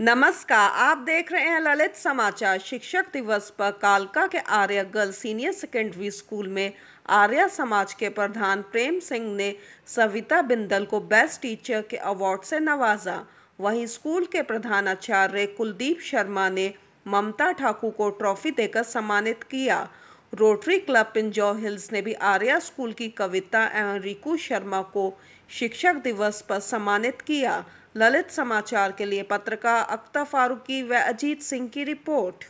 नमस्कार आप देख रहे हैं ललित समाचार शिक्षक दिवस पर कालका के आर्य गर्ल सीनियर सेकेंडरी स्कूल में आर्या समाज के प्रधान प्रेम सिंह ने सविता बिंदल को बेस्ट टीचर के अवार्ड से नवाजा वहीं स्कूल के प्रधानाचार्य कुलदीप शर्मा ने ममता ठाकुर को ट्रॉफी देकर सम्मानित किया रोटरी क्लब पिंजो हिल्स ने भी आर्या स्कूल की कविता एवं रिकू शर्मा को शिक्षक दिवस पर सम्मानित किया ललित समाचार के लिए पत्रकार अख्तर फारूकी व अजीत सिंह की रिपोर्ट